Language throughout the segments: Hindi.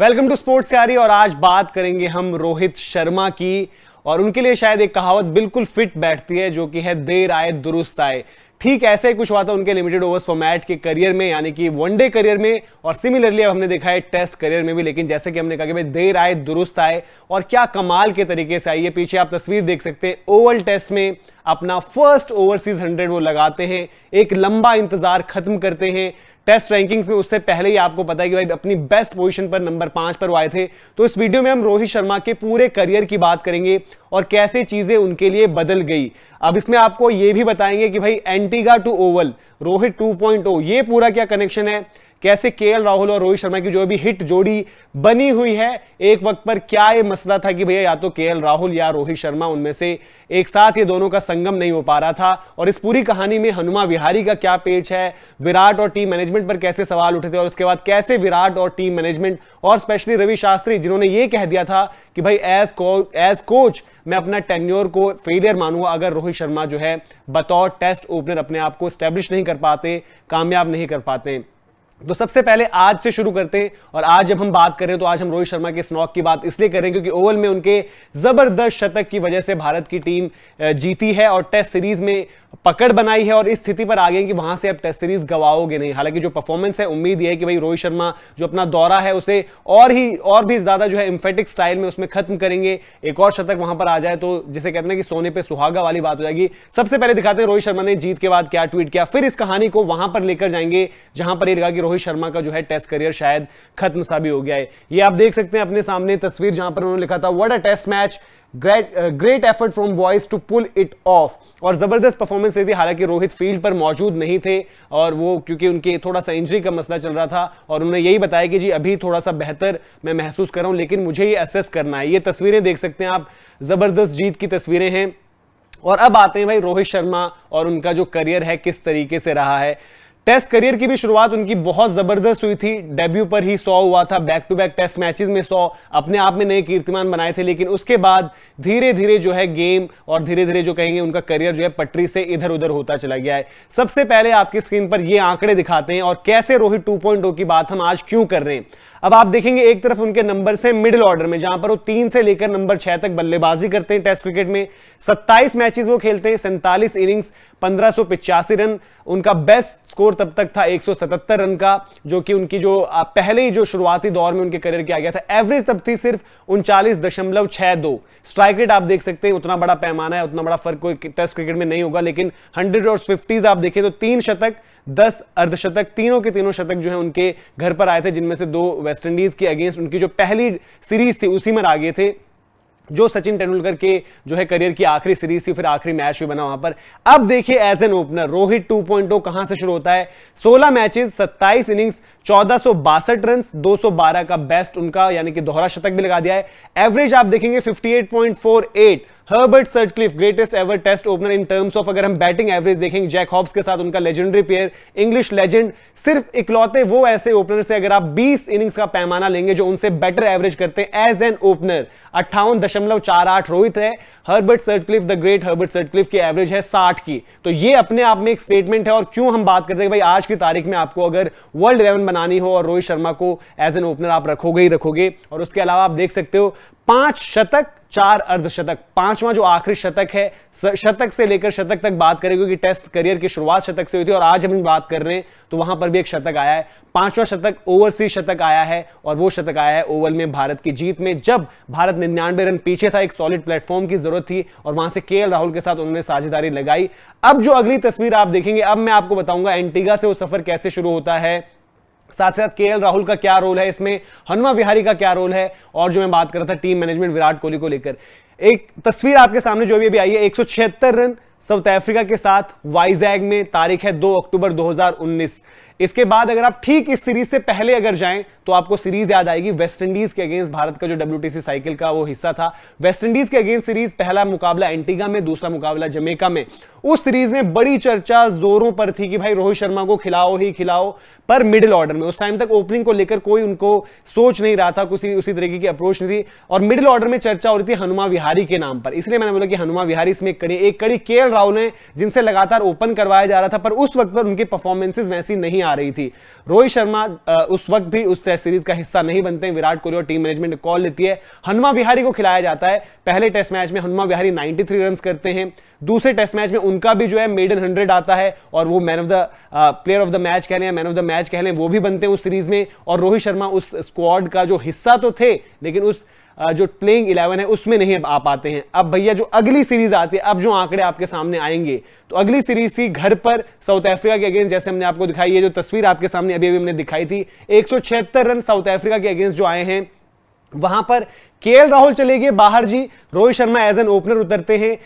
वेलकम टू स्पोर्ट्स कैरी और आज बात करेंगे हम रोहित शर्मा की और उनके लिए शायद एक कहावत बिल्कुल फिट बैठती है जो कि है देर आए दुरुस्त आए ठीक ऐसे ही कुछ हुआ था उनके लिमिटेड ओवर्स फॉर्मेट के करियर में यानी कि वनडे करियर में और सिमिलरली अब हमने देखा है टेस्ट करियर में भी लेकिन जैसे कि हमने कहा कि भाई देर आए दुरुस्त आए और क्या कमाल के तरीके से आई है पीछे आप तस्वीर देख सकते हैं ओवल टेस्ट में अपना फर्स्ट ओवरसीज हंड्रेड वो लगाते हैं एक लंबा इंतजार खत्म करते हैं टेस्ट रैंकिंग्स में उससे पहले ही आपको पता है कि भाई अपनी बेस्ट पोजीशन पर नंबर पांच पर आए थे तो इस वीडियो में हम रोहित शर्मा के पूरे करियर की बात करेंगे और कैसे चीजें उनके लिए बदल गई अब इसमें आपको यह भी बताएंगे कि भाई Antigua to Oval Rohit oh oh, ये पूरा क्या कनेक्शन है कैसे के राहुल और रोहित शर्मा की जो भी हिट जोड़ी बनी हुई है एक वक्त पर क्या ये मसला था कि भैया या तो के राहुल या रोहित शर्मा उनमें से एक साथ ये दोनों का संगम नहीं हो पा रहा था और इस पूरी कहानी में हनुमा विहारी का क्या पेज है विराट और टीम मैनेजमेंट पर कैसे सवाल उठे थे और उसके बाद कैसे विराट और टीम मैनेजमेंट और स्पेशली रवि शास्त्री जिन्होंने ये कह दिया था कि भाई एज को एज कोच मैं अपना टेन्योर को फेलियर मानूंगा अगर रोहित शर्मा जो है बतौर टेस्ट ओपनर अपने आप को स्टैब्लिश नहीं कर पाते कामयाब नहीं कर पाते तो सबसे पहले आज से शुरू करते हैं और आज जब हम बात करें तो आज हम रोहित शर्मा के स्नॉक की बात इसलिए करें क्योंकि ओवल में उनके जबरदस्त शतक की वजह से भारत की टीम जीती है और टेस्ट सीरीज में पकड़ बनाई है और इस स्थिति पर आ गए कि वहां से अब टेस्ट सीरीज गवाओगे नहीं हालांकि जो परफॉर्मेंस है उम्मीद यह है कि भाई रोहित शर्मा जो अपना दौरा है उसे और ही और भी ज्यादा जो है इम्फेटिक स्टाइल में उसमें खत्म करेंगे एक और शतक वहां पर आ जाए तो जिसे कहते हैं कि सोने पर सुहागा वाली बात हो जाएगी सबसे पहले दिखाते हैं रोहित शर्मा ने जीत के बाद क्या ट्वीट किया फिर इस कहानी को वहां पर लेकर जाएंगे जहां पर यह लगा कि रोहित शर्मा का जो है टेस्ट करियर शायद खत्म सा भी हो गया है ये आप देख सकते हैं अपने सामने तस्वीर जहां पर उन्होंने लिखा था what a test match great great effort from boys to pull it off और ज़बरदस्त परफॉर्मेंस दी थी हालांकि रोहित फील्ड पर मौजूद नहीं थे और वो क्योंकि उनके थोड़ा सा इंजरी का मसला चल रहा था और उन्होंने यही बताया कि जी अभी थोड़ा सा बेहतर मैं महसूस कर रहा हूं लेकिन मुझे ये असेस करना है ये तस्वीरें देख सकते हैं आप ज़बरदस्त जीत की तस्वीरें हैं और अब आते हैं भाई रोहित शर्मा और उनका जो करियर है किस तरीके से रहा है टेस्ट करियर की भी शुरुआत उनकी बहुत जबरदस्त हुई थी डेब्यू पर ही सौ हुआ था back to back test matches में सौ अपने आप में नए कीर्तिमान बनाए थे लेकिन उसके बाद धीरे धीरे जो है गेम और धीरे धीरे जो कहेंगे उनका करियर जो है पटरी से इधर उधर होता चला गया है सबसे पहले आपकी स्क्रीन पर ये आंकड़े दिखाते हैं और कैसे रोहित टू oh की बात हम आज क्यों कर रहे हैं अब आप देखेंगे एक तरफ उनके नंबर से मिडिल ऑर्डर में जहां पर वो तीन से लेकर नंबर छह तक बल्लेबाजी करते हैं टेस्ट क्रिकेट में सत्ताईस मैचेस वो खेलते हैं सैंतालीस इनिंग्स पंद्रह रन उनका बेस्ट स्कोर तब तक था 177 रन का जो कि उनकी जो पहले ही जो शुरुआती दौर में उनके करियर के आ गया था एवरेज तब थी सिर्फ उनचालीस दशमलव छह दो स्ट्राइक रेट आप देख सकते हैं उतना बड़ा पैमाना है उतना बड़ा फर्क कोई टेस्ट क्रिकेट में नहीं होगा लेकिन हंड्रेड और फिफ्टीज आप देखें तो तीन शतक दस अर्धशतक तीनों के तीनों शतक जो है उनके घर पर आए थे जिनमें से दो वेस्टइंडीज के अगेंस्ट उनकी जो पहली सीरीज थी उसी में आ गए थे जो सचिन तेंदुलकर के जो है करियर की आखिरी सीरीज थी फिर आखिरी मैच भी बना वहां पर अब देखिए as an opener Rohit two point oh कहां से शुरू होता है 16 मैचेस 27 इनिंग्स चौदह रन 212 का बेस्ट उनका यानी कि दोहरा शतक भी लगा दिया है एवरेज आप देखेंगे 58.48 Herbert Sutcliffe greatest ever test opener in terms of अगर हम बैटिंग एवरेज देखेंगे जैक हॉब्स के साथ उनका लेजेंडरी प्लेयर इंग्लिश लेजेंड सिर्फ इकलौते वो ऐसे ओपनर से अगर आप 20 इनिंग्स का पैमाना लेंगे जो उनसे बेटर एवरेज करते हैं एज एन ओपनर अट्ठावन दशमलव चार आठ रोहित है Herbert Sutcliffe the great Herbert Sutcliffe की एवरेज है साठ की तो ये अपने आप में एक स्टेटमेंट है और क्यों हम बात करते हैं भाई आज की तारीख में आपको अगर वर्ल्ड इलेवन बनानी हो और रोहित शर्मा को एज एन ओपनर आप रखोगे ही रखोगे और उसके अलावा आप देख सकते हो पांच शतक चार अर्धशतक पांचवा जो आखिरी शतक है शतक से लेकर शतक तक बात करें क्योंकि टेस्ट करियर की शुरुआत शतक से हुई थी और आज हम बात कर रहे हैं तो वहां पर भी एक शतक आया है पांचवा शतक ओवरसीज शतक आया है और वो शतक आया है ओवल में भारत की जीत में जब भारत निन्यानवे रन पीछे था एक सॉलिड प्लेटफॉर्म की जरूरत थी और वहां से के राहुल के साथ उन्होंने साझेदारी लगाई अब जो अगली तस्वीर आप देखेंगे अब मैं आपको बताऊंगा एंटीगा से वो सफर कैसे शुरू होता है साथ साथ के राहुल का क्या रोल है इसमें हनुमा विहारी का क्या रोल है और जो मैं बात कर रहा था टीम मैनेजमेंट विराट कोहली को लेकर एक तस्वीर आपके सामने जो भी अभी आई है एक रन साउथ अफ्रीका के साथ वाइजैग में तारीख है 2 अक्टूबर 2019 इसके बाद अगर आप ठीक इस सीरीज से पहले अगर जाएं तो आपको सीरीज याद आएगी वेस्टइंडीज के अगेंस्ट भारत का जो डब्ल्यू साइकिल का वो हिस्सा था वेस्टइंडीज के अगेंस्ट सीरीज पहला मुकाबला एंटीगा में दूसरा मुकाबला जमेका में उस सीरीज में बड़ी चर्चा जोरों पर थी कि भाई रोहित शर्मा को खिलाओ ही खिलाओ पर मिडिल ऑर्डर में उस टाइम तक ओपनिंग को लेकर कोई उनको सोच नहीं रहा था कुछ उसी तरीके की अप्रोच नहीं थी और मिडिल ऑर्डर में चर्चा हो रही थी हनुमा विहारी के नाम पर इसलिए मैंने बोला कि हनुमा विहारी इसमें एक कड़ी एक कड़ी के राहुल ने जिनसे लगातार ओपन करवाया जा रहा था पर उस वक्त पर उनकी परफॉर्मेंसेज वैसी नहीं आ आ रही थी रोहित शर्मा उस वक्त भी उस टेस्ट सीरीज का हिस्सा नहीं बनते हैं विराट कोहली और टीम मैनेजमेंट कॉल लेती है हनुमा विहारी को खिलाया जाता है पहले टेस्ट मैच में हनुमा विहारी 93 रन करते हैं दूसरे टेस्ट मैच में उनका भी जो है मेडन हंड्रेड आता है और वो man of the player of the match कह लें मैन ऑफ द मैच कह लें वो भी बनते हैं उस सीरीज में और रोहित शर्मा उस स्क्वाड का जो हिस्सा तो थे लेकिन उस जो प्लेइंग इलेवन है उसमें नहीं आ पाते हैं अब भैया जो अगली सीरीज आती है अब जो आंकड़े आपके सामने आएंगे तो अगली सीरीज थी घर पर साउथ अफ्रीका के अगेंस्ट जैसे हमने आपको दिखाई है जो तस्वीर आपके सामने अभी अभी हमने दिखाई थी एक रन साउथ अफ्रीका के अगेंस्ट जो आए हैं वहां पर के राहुल चले गए बाहर जी Rohit Sharma as an opener उतरते हैं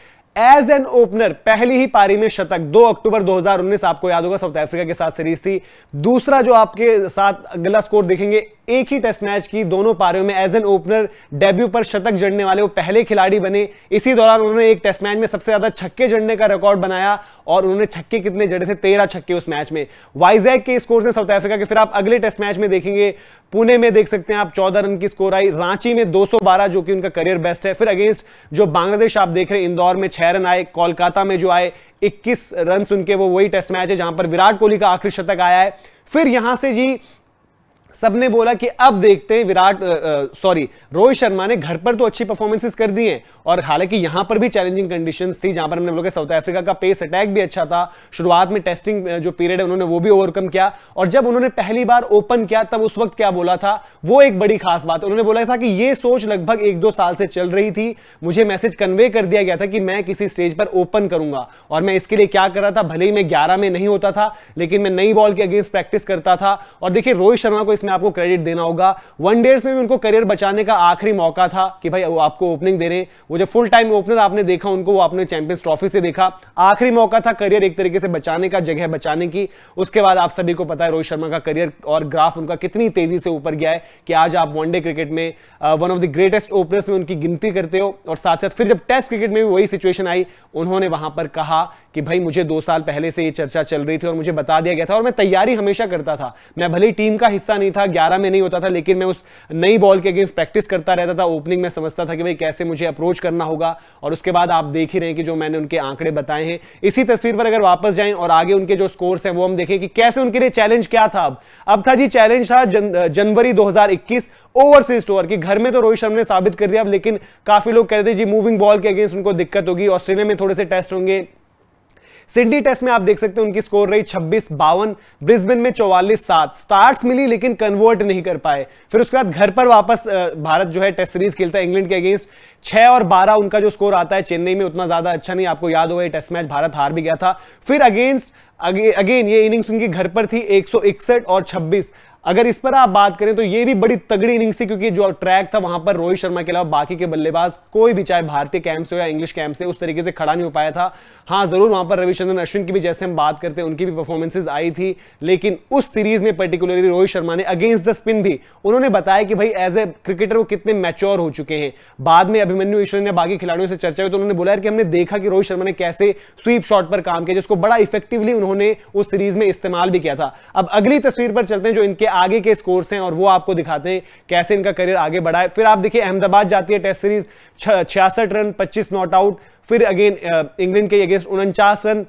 एज एन ओपनर पहली ही पारी में शतक 2 अक्टूबर 2019 आपको याद होगा साउथ अफ्रीका के साथ सीरीज थी दूसरा जो आपके साथ अगला स्कोर देखेंगे एक ही टेस्ट मैच की दोनों पारियों में एज एन ओपनर डेब्यू पर शतक जड़ने वाले वो पहले खिलाड़ी बने इसी दौरान उन्होंने एक टेस्ट मैच में सबसे ज्यादा छक्के जड़ने का रिकॉर्ड बनाया और उन्होंने छक्के कितने जड़े थे तेरह छक्के उस मैच में वाइजैक के स्कोर से साउथ अफ्रीका के फिर आप अगले टेस्ट मैच में देखेंगे पुणे में देख सकते हैं आप चौदह रन की स्कोर आई रांची में दो जो कि उनका करियर बेस्ट है फिर अगेंस्ट जो बांग्लादेश आप देख रहे हैं इंदौर में छह रन आए कोलकाता में जो आए 21 रन उनके वो वही टेस्ट मैच है जहां पर विराट कोहली का आखिरी शतक आया है फिर यहां से जी सबने बोला कि अब देखते हैं विराट सॉरी रोहित शर्मा ने घर पर तो अच्छी परफॉर्मेंसेस कर दी हैं और हालांकि यहां पर भी चैलेंजिंग कंडीशन थी जहां पर हमने बोला साउथ अफ्रीका का पेस अटैक भी अच्छा था शुरुआत में टेस्टिंग जो पीरियड है उन्होंने वो भी ओवरकम किया और जब उन्होंने पहली बार ओपन किया तब उस वक्त क्या बोला था वो एक बड़ी खास बात उन्होंने बोला था कि ये सोच लगभग एक दो साल से चल रही थी मुझे मैसेज कन्वे कर दिया गया था कि मैं किसी स्टेज पर ओपन करूंगा और मैं इसके लिए क्या कर रहा था भले ही मैं ग्यारह में नहीं होता था लेकिन मैं नई बॉल के अगेंस्ट प्रैक्टिस करता था और देखिए रोहित शर्मा को इसमें में आपको क्रेडिट देना होगा वन डेयर्स में भी उनको करियर बचाने का आखिरी मौका था कि भाई वो आपको ओपनिंग दे रहे हैं वो जो फुल टाइम ओपनर आपने देखा उनको वो आपने चैंपियंस ट्रॉफी से देखा आखिरी मौका था करियर एक तरीके से बचाने का जगह बचाने की उसके बाद आप सभी को पता है रोहित शर्मा का करियर और ग्राफ उनका कितनी तेजी से ऊपर गया है कि आज आप वनडे क्रिकेट में one of the greatest openers में उनकी गिनती करते हो और साथ साथ फिर जब टेस्ट क्रिकेट में भी वही सिचुएशन आई उन्होंने वहां पर कहा कि भाई मुझे दो साल पहले से ये चर्चा चल रही थी और मुझे बता दिया गया था और मैं तैयारी हमेशा करता था मैं भले ही टीम का हिस्सा नहीं था ग्यारह में नहीं होता था लेकिन मैं उस नई बॉल के अगेंस्ट प्रैक्टिस करता रहता था ओपनिंग में समझता था कि भाई कैसे मुझे अप्रोच करना होगा और उसके बाद आप देख ही रहे हैं कि जो मैंने उनके आंकड़े बताए हैं इसी तस्वीर पर अगर वापस जाए और आगे उनके जो स्कोर्स हैं वो हम देखें कि कैसे उनके लिए चैलेंज क्या था अब अब था जी चैलेंज था जनवरी दो ओवरसीज टूर की घर में तो रोहित शर्मा ने साबित कर दिया अब लेकिन काफी लोग कहते जी मूविंग बॉल के अगेंस्ट उनको दिक्कत होगी ऑस्ट्रेलिया में थोड़े से टेस्ट होंगे सिडनी टेस्ट में आप देख सकते हैं उनकी स्कोर रही छब्बीस बावन ब्रिस्बेन में चौवालीस सात स्टार्ट मिली लेकिन कन्वर्ट नहीं कर पाए फिर उसके बाद घर पर वापस भारत जो है टेस्ट सीरीज खेलता है इंग्लैंड के अगेंस्ट छह और बारह उनका जो स्कोर आता है चेन्नई में उतना ज्यादा अच्छा नहीं आपको याद होगा टेस्ट मैच भारत हार भी गया था फिर अगेंस्ट अगेन ये इनिंग्स उनकी घर पर थी एक और 26 अगर इस पर आप बात करें तो ये भी बड़ी तगड़ी इनिंग्स थी क्योंकि जो ट्रैक था वहां पर रोहित शर्मा के अलावा बाकी के बल्लेबाज कोई भी चाहे भारतीय कैंप से हो या इंग्लिश कैंप से उस तरीके से खड़ा नहीं हो पाया था हाँ जरूर वहां पर रविचंद्रन अश्विन की भी जैसे हम बात करते हैं उनकी भी परफॉर्मेंसेज आई थी लेकिन उस सीरीज में पर्टिकुलरली रोहित शर्मा ने अगेंस्ट द स्पिन भी उन्होंने बताया कि भाई एज ए क्रिकेटर वो कितने मैच्योर हो चुके हैं बाद में अभिमन्यु ईश्वर ने बाकी खिलाड़ियों से चर्चा हुई तो उन्होंने बोला कि हमने देखा कि रोहित शर्मा ने कैसे स्वीप शॉट पर काम किया जिसको बड़ा इफेक्टिवली इन्होंने उस सीरीज में इस्तेमाल भी किया था अब अगली तस्वीर पर चलते हैं जो इनके आगे के स्कोर्स हैं और वो आपको दिखाते हैं कैसे इनका करियर आगे बढ़ाए फिर आप देखिए अहमदाबाद जाती है टेस्ट सीरीज छियासठ रन पच्चीस नॉट आउट फिर अगेन इंग्लैंड के अगेंस्ट उनचास रन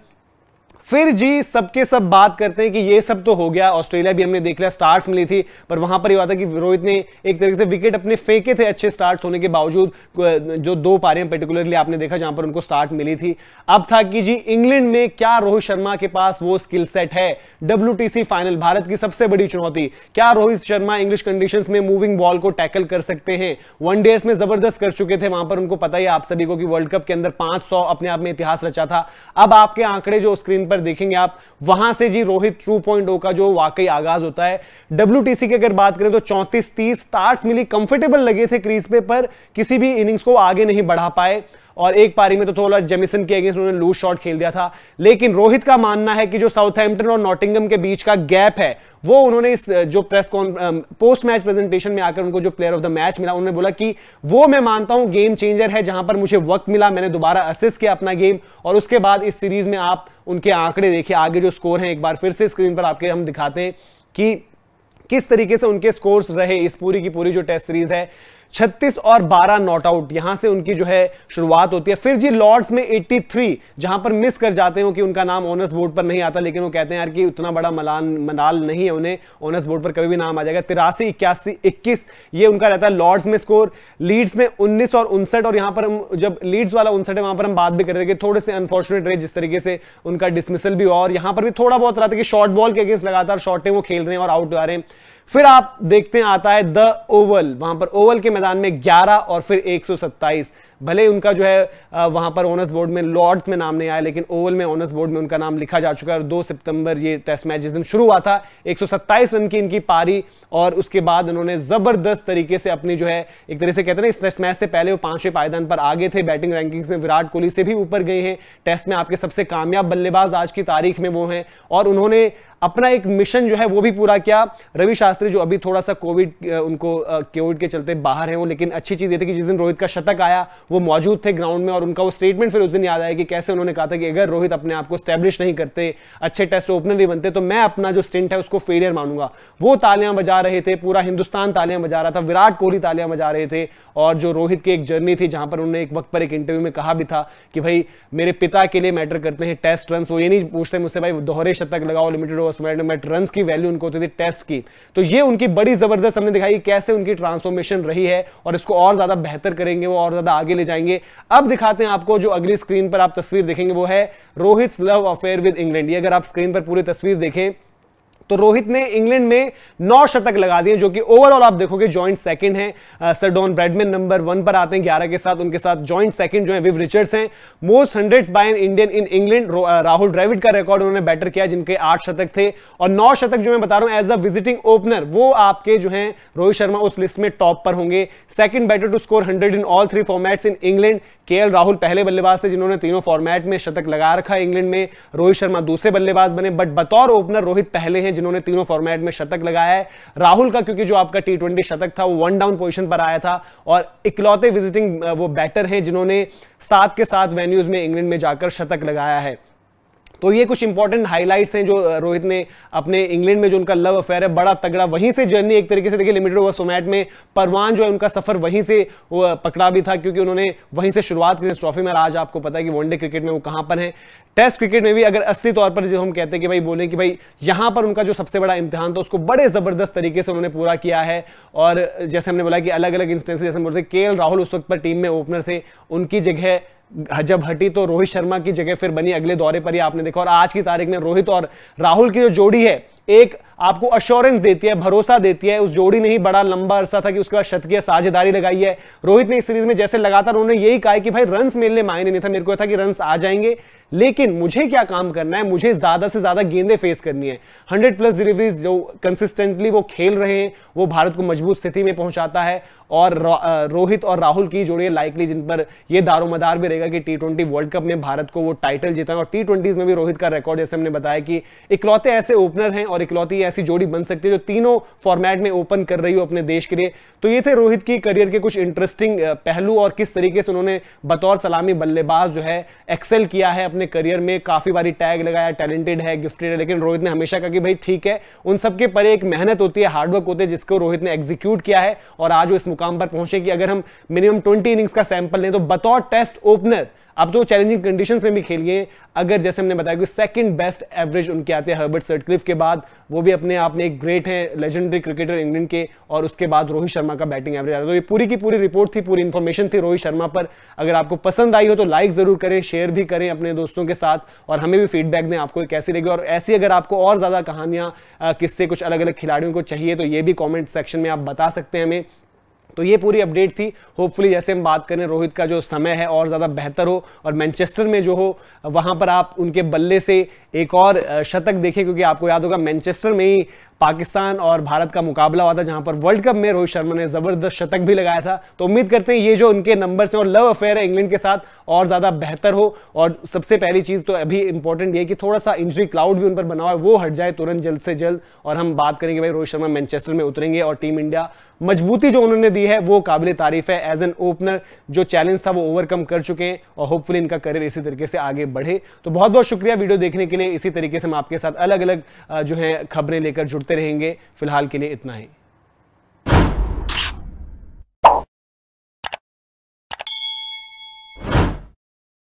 फिर जी सबके सब बात करते हैं कि ये सब तो हो गया ऑस्ट्रेलिया भी हमने देख लिया स्टार्ट्स मिली थी पर वहां पर हुआ था कि रोहित ने एक तरीके से विकेट अपने फेंके थे अच्छे स्टार्ट होने के बावजूद जो दो पारे पर्टिकुलरली आपने देखा जहां पर उनको स्टार्ट मिली थी अब था कि जी इंग्लैंड में क्या रोहित शर्मा के पास वो स्किल सेट है डब्ल्यू फाइनल भारत की सबसे बड़ी चुनौती क्या रोहित शर्मा इंग्लिश कंडीशन में मूविंग बॉल को टैकल कर सकते हैं वन डेयर्स में जबरदस्त कर चुके थे वहां पर उनको पता ही आप सभी को कि वर्ल्ड कप के अंदर पांच अपने आप में इतिहास रचा था अब आपके आंकड़े जो स्क्रीन पर पर देखेंगे आप वहां से जी रोहित ट्रू पॉइंट oh का जो वाकई आगाज होता है डब्ल्यू की अगर बात करें तो चौंतीस तीस स्टार्ट मिली कंफर्टेबल लगे थे क्रीज पे पर किसी भी इनिंग्स को आगे नहीं बढ़ा पाए और एक पारी में तो थोड़ा जेमिसन के अगेंस्ट उन्होंने लूज शॉट खेल दिया था लेकिन रोहित का मानना है कि जो साउथहैम्पटन और नॉटिंगम के बीच का गैप है वो उन्होंने इस जो प्रेस पोस्ट मैच प्रेजेंटेशन में आकर उनको जो प्लेयर ऑफ द मैच मिला उन्होंने बोला कि वो मैं मानता हूं गेम चेंजर है जहां पर मुझे वक्त मिला मैंने दोबारा असिस्ट किया अपना गेम और उसके बाद इस सीरीज में आप उनके आंकड़े देखिए आगे जो स्कोर हैं एक बार फिर से स्क्रीन पर आपके हम दिखाते हैं कि किस तरीके से उनके स्कोर्स रहे इस पूरी की पूरी जो टेस्ट सीरीज है 36 और 12 नॉट आउट यहां से उनकी जो है शुरुआत होती है फिर जी लॉर्ड्स में 83 जहां पर मिस कर जाते हो कि उनका नाम ऑनर्स बोर्ड पर नहीं आता लेकिन वो कहते हैं यार कि उतना बड़ा मलान मनाल नहीं है उन्हें ऑनर्स बोर्ड पर कभी भी नाम आ जाएगा तिरासी इक्यासी इक्कीस ये उनका रहता है लॉर्ड्स में स्कोर लीड्स में उन्नीस और उनसठ और यहां पर हम जब लीड्स वाला उनसठ है वहां पर हम बात भी कर रहे थे थोड़े से अनफॉर्चुनेट रहे जिस तरीके से उनका डिसमिसल भी और यहां पर भी थोड़ा बहुत रहा था कि शॉर्ट बॉल के अगेंस्ट लगातार शॉर्टें वो खेल रहे हैं और आउट आ रहे हैं फिर आप देखते हैं आता है द ओवल वहां पर ओवल के मैदान में 11 और फिर 127 भले उनका जो है वहां पर ऑनर्स बोर्ड में लॉर्ड्स में नाम नहीं आया लेकिन ओवल में ऑनर्स बोर्ड में उनका नाम लिखा जा चुका है और दो सितंबर ये टेस्ट मैच जिस दिन शुरू हुआ था 127 रन की इनकी पारी और उसके बाद उन्होंने जबरदस्त तरीके से अपनी जो है एक तरह से कहते हैं ना इस टेस्ट मैच से पहले वो पांचवें पायदान पर आगे थे बैटिंग रैंकिंग्स में विराट कोहली से भी ऊपर गए हैं टेस्ट में आपके सबसे कामयाब बल्लेबाज आज की तारीख में वो हैं और उन्होंने अपना एक मिशन जो है वो भी पूरा किया रवि शास्त्री जो अभी थोड़ा सा कोविड उनको कोविड के चलते बाहर है वो लेकिन अच्छी चीज़ ये थी कि जिस दिन रोहित का शतक आया वो मौजूद थे ग्राउंड में और उनका वो स्टेटमेंट फिर उस दिन याद आया कि कैसे उन्होंने कहा था कि अगर रोहित अपने आप को स्टैब्लिश नहीं करते अच्छे टेस्ट ओपनर नहीं बनते तो मैं अपना जो स्टेंट है उसको फेलियर मानूंगा वो तालियां बजा रहे थे पूरा हिंदुस्तान तालियां बजा रहा था विराट कोहली तालियां बजा रहे थे और जो रोहित की एक जर्नी थी जहां पर उन्होंने एक वक्त पर एक इंटरव्यू में कहा भी था कि भाई मेरे पिता के लिए मैटर करते हैं टेस्ट रन वो ये नहीं पूछते मुझसे भाई दोहरे शतक लगाओ लिमिटेड रन की वैल्यू उनको होती थी टेस्ट की तो ये उनकी बड़ी जबरदस्त हमने दिखाई कैसे उनकी ट्रांसफॉर्मेशन रही है और इसको और ज्यादा बेहतर करेंगे वो और ज्यादा आगे ले जाएंगे अब दिखाते हैं आपको जो अगली स्क्रीन पर आप तस्वीर देखेंगे वो है Rohit love affair with England ये अगर आप स्क्रीन पर पूरी तस्वीर देखें तो रोहित ने इंग्लैंड में नौ शतक लगा दिए जो कि ओवरऑल आप देखोगे जॉइंट सेकंड हैं sir Don Bradman number one पर आते हैं ग्यारह के साथ उनके साथ जॉइंट सेकंड जो है विव रिचर्ड्स हैं most hundreds by an Indian in England Rahul Dravid का रिकॉर्ड उन्होंने बैटर किया जिनके आठ शतक थे और नौ शतक जो मैं बता रहा हूं एज अ विजिटिंग ओपनर वो आपके जो है रोहित शर्मा उस लिस्ट में टॉप पर होंगे second batter to score hundred in all three formats in England के राहुल पहले बल्लेबाज थे जिन्होंने तीनों फॉर्मेट में शतक लगा रखा इंग्लैंड में रोहित शर्मा दूसरे बल्लेबाज बने बट बतौर ओपनर रोहित पहले हैं जिन्होंने तीनों फॉर्मेट में शतक लगाया है राहुल का क्योंकि जो आपका टी शतक था वो वन डाउन पोजिशन पर आया था और इकलौते विजिटिंग वो बैटर हैं जिन्होंने सात के सात वेन्यूज में इंग्लैंड में जाकर शतक लगाया है तो ये कुछ इंपॉर्टेंट हाईलाइट्स हैं जो रोहित ने अपने इंग्लैंड में जो उनका लव अफेयर है बड़ा तगड़ा वहीं से जर्नी एक तरीके से देखिए लिमिटेड ओवर सोमैट में परवान जो है उनका सफर वहीं से पकड़ा भी था क्योंकि उन्होंने वहीं से शुरुआत की ट्रॉफी में आज आपको पता है कि वनडे क्रिकेट में वो कहां पर है टेस्ट क्रिकेट में भी अगर असली तौर पर जो हम कहते हैं कि भाई बोले कि भाई यहां पर उनका जो सबसे बड़ा इम्तिहान था उसको बड़े जबरदस्त तरीके से उन्होंने पूरा किया है और जैसे हमने बोला कि अलग अलग इंस्टेंस जैसे बोलते के राहुल उस वक्त पर टीम में ओपनर थे उनकी जगह जब हटी तो रोहित शर्मा की जगह फिर बनी अगले दौरे पर ही आपने देखा और आज की तारीख में रोहित और राहुल की जो जोड़ी है एक आपको अश्योरेंस देती है भरोसा देती है उस जोड़ी ने ही बड़ा लंबा अरसा था कि उसके बाद शतकीय साझेदारी लगाई है रोहित ने इस सीरीज में जैसे लगातार उन्होंने यही कहा कि भाई रन मिलने मायने नहीं था मेरे को था कि रन आ जाएंगे लेकिन मुझे क्या काम करना है मुझे ज्यादा से ज्यादा गेंदे फेस करनी है हंड्रेड प्लस डिलीवरीज जो कंसिस्टेंटली वो खेल रहे हैं वो भारत को मजबूत स्थिति में पहुंचाता है और रोहित और राहुल की जोड़ी लाइकली जिन पर यह दारोमदार भी रहेगा कि टी ट्वेंटी वर्ल्ड कप में भारत को वो टाइटल जीता है और टी में भी रोहित का रिकॉर्ड जैसे हमने बताया कि इकलौते ऐसे ओपनर हैं और इकलौती ऐसी जोड़ी बन सकती है जो तीनों फॉर्मेट में ओपन कर रही हो अपने देश के लिए तो ये थे रोहित की करियर के कुछ इंटरेस्टिंग पहलू और किस तरीके से उन्होंने बतौर सलामी बल्लेबाज जो है एक्सेल किया है अपने करियर में काफ़ी बारी टैग लगाया टैलेंटेड है गिफ्टेड है लेकिन रोहित ने हमेशा कहा कि भाई ठीक है उन सबके पर एक मेहनत होती है हार्डवर्क होते हैं जिसको रोहित ने एग्जीक्यूट किया है और आज वो इस मुकाम पर पहुंचे कि अगर हम मिनिमम ट्वेंटी इनिंग्स का सैंपल लें तो बतौर टेस्ट ओपनर आप तो चैलेंजिंग कंडीशंस में भी खेलिए अगर जैसे हमने बताया कि सेकंड बेस्ट एवरेज उनके आते हैं हर्बर्ट सर्टक्लिफ के बाद वो भी अपने आप में एक ग्रेट है लेजेंडरी क्रिकेटर इंग्लैंड के और उसके बाद रोहित शर्मा का बैटिंग एवरेज आता है तो ये पूरी की पूरी रिपोर्ट थी पूरी इन्फॉर्मेशन थी रोहित शर्मा पर अगर आपको पसंद आई हो तो लाइक जरूर करें शेयर भी करें अपने दोस्तों के साथ और हमें भी फीडबैक दें आपको कैसी लगी और ऐसी अगर आपको और ज़्यादा कहानियाँ किससे कुछ अलग अलग खिलाड़ियों को चाहिए तो ये भी कॉमेंट सेक्शन में आप बता सकते हैं हमें तो ये पूरी अपडेट थी होपफुली जैसे हम बात करें रोहित का जो समय है और ज़्यादा बेहतर हो और मैनचेस्टर में जो हो वहाँ पर आप उनके बल्ले से एक और शतक देखे क्योंकि आपको याद होगा मैनचेस्टर में ही पाकिस्तान और भारत का मुकाबला हुआ था जहां पर वर्ल्ड कप में रोहित शर्मा ने जबरदस्त शतक भी लगाया था तो उम्मीद करते हैं ये जो उनके नंबर्स हैं और लव अफेयर है इंग्लैंड के साथ और ज़्यादा बेहतर हो और सबसे पहली चीज़ तो अभी इंपॉर्टेंट ये कि थोड़ा सा इंजरी क्लाउड भी उन पर बना हुआ है वो हट जाए तुरंत जल्द से जल्द और हम बात करेंगे भाई रोहित शर्मा मैनचेस्टर में उतरेंगे और टीम इंडिया मजबूती जो उन्होंने दी है वो काबिल तारीफ है एज एन ओपनर जो चैलेंज था वो ओवरकम कर चुके हैं और होपफुली इनका करियर इसी तरीके से आगे बढ़े तो बहुत बहुत शुक्रिया वीडियो देखने के लिए इसी तरीके से हम आपके साथ अलग अलग जो है खबरें लेकर जुड़ते रहेंगे फिलहाल के लिए इतना ही